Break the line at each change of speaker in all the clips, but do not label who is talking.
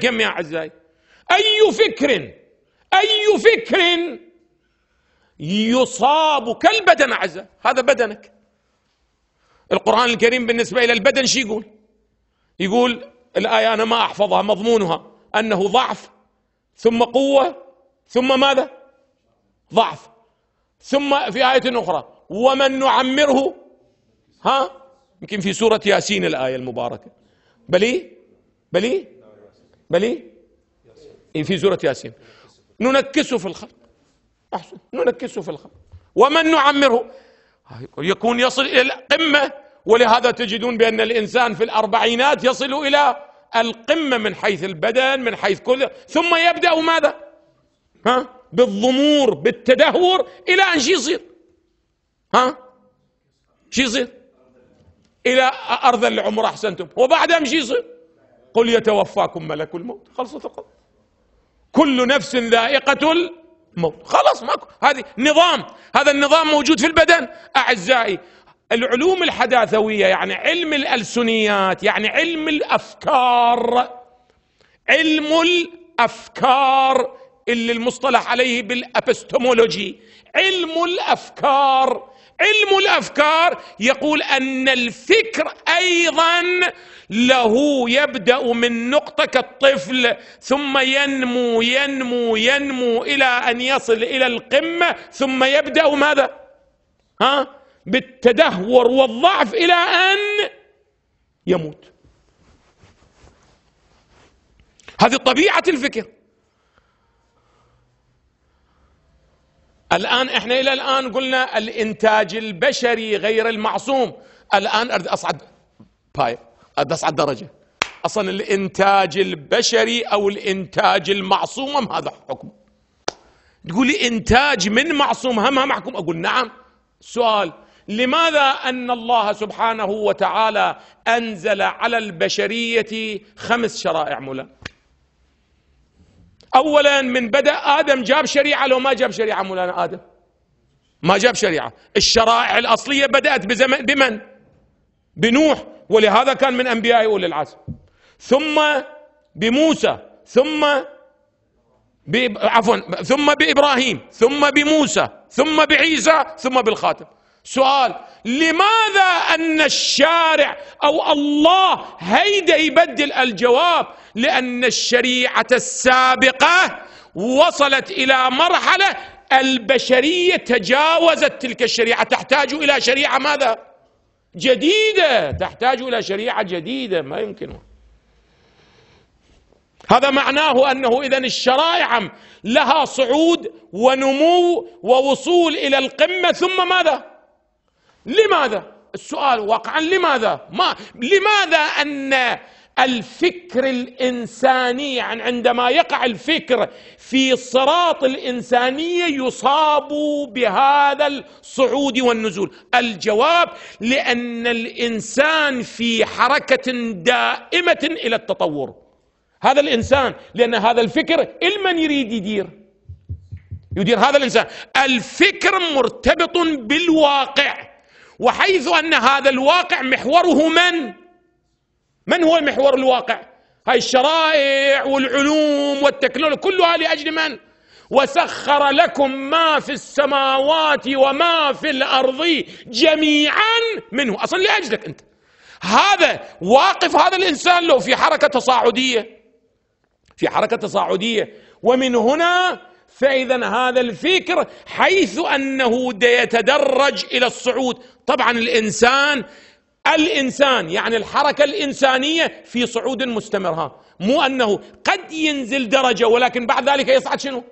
كم يا أعزائي أي فكر أي فكر يصاب كالبدن أعزائي هذا بدنك القرآن الكريم بالنسبة إلى البدن شي يقول يقول الآية أنا ما أحفظها مضمونها أنه ضعف ثم قوة ثم ماذا ضعف ثم في آية أخرى ومن نعمره ها يمكن في سورة ياسين الآية المباركة بلي بلي بل إيه في سورة ياسين ننكسه في الخلق أحسن ننكسه في الخلق ومن نعمره يكون يصل إلى القمة ولهذا تجدون بأن الإنسان في الأربعينات يصل إلى القمة من حيث البدن من حيث كل ثم يبدأ ماذا ها بالضمور بالتدهور إلى أن شي يصير ها شي يصير إلى أرض العمر أحسنتم وبعدها شي يصير قل يتوفاكم ملك الموت خلصت القضية كل نفس ذائقة الموت خلاص ماكو هذه نظام هذا النظام موجود في البدن أعزائي العلوم الحداثوية يعني علم الألسنيات يعني علم الأفكار علم الأفكار اللي المصطلح عليه بالأبستومولوجي علم الأفكار علم الافكار يقول ان الفكر ايضا له يبدا من نقطه كالطفل ثم ينمو ينمو ينمو الى ان يصل الى القمه ثم يبدا ماذا ها بالتدهور والضعف الى ان يموت هذه طبيعه الفكر الآن إحنا إلى الآن قلنا الإنتاج البشري غير المعصوم الآن أريد أصعد باي أريد أصعد درجة أصلا الإنتاج البشري أو الإنتاج المعصوم هم هذا حكم تقولي إنتاج من معصوم هم محكوم أقول نعم سؤال لماذا أن الله سبحانه وتعالى أنزل على البشرية خمس شرائع ملا اولا من بدا ادم جاب شريعه لو ما جاب شريعه مولانا ادم ما جاب شريعه الشرائع الاصليه بدات بزمن بمن بنوح ولهذا كان من انبياء اولي العزم ثم بموسى ثم عفوا ثم بابراهيم ثم بموسى ثم بعيسى ثم بالخاتم سؤال لماذا أن الشارع أو الله هيدا يبدل الجواب لأن الشريعة السابقة وصلت إلى مرحلة البشرية تجاوزت تلك الشريعة تحتاج إلى شريعة ماذا جديدة تحتاج إلى شريعة جديدة ما يمكن هذا معناه انه اذا الشرائع لها صعود ونمو ووصول الى القمه ثم ماذا؟ لماذا السؤال واقعا لماذا ما لماذا ان الفكر الانساني عن يعني عندما يقع الفكر في صراط الانسانيه يصاب بهذا الصعود والنزول الجواب لان الانسان في حركه دائمه الى التطور هذا الانسان لان هذا الفكر المن يريد يدير يدير هذا الانسان الفكر مرتبط بالواقع وحيث ان هذا الواقع محوره من؟ من هو محور الواقع؟ هاي الشرائع والعلوم والتكنولوجيا كلها لاجل من؟ وسخر لكم ما في السماوات وما في الارض جميعا منه، اصلا لاجلك انت. هذا واقف هذا الانسان لو في حركه تصاعديه في حركه تصاعديه ومن هنا فإذا هذا الفكر حيث أنه يتدرج إلى الصعود طبعا الإنسان الإنسان يعني الحركة الإنسانية في صعود مستمر ها مو أنه قد ينزل درجة ولكن بعد ذلك يصعد شنو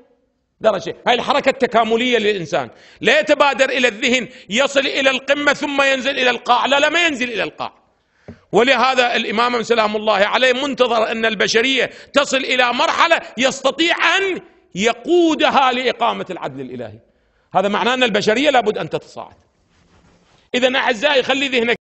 درجة هاي الحركة التكاملية للإنسان لا يتبادر إلى الذهن يصل إلى القمة ثم ينزل إلى القاع لا لا ما ينزل إلى القاع ولهذا الإمام سلام الله عليه منتظر أن البشرية تصل إلى مرحلة يستطيع أن يقودها لاقامه العدل الالهي هذا معناه ان البشريه لابد ان تتصاعد اذا اعزائي خلي ذهنك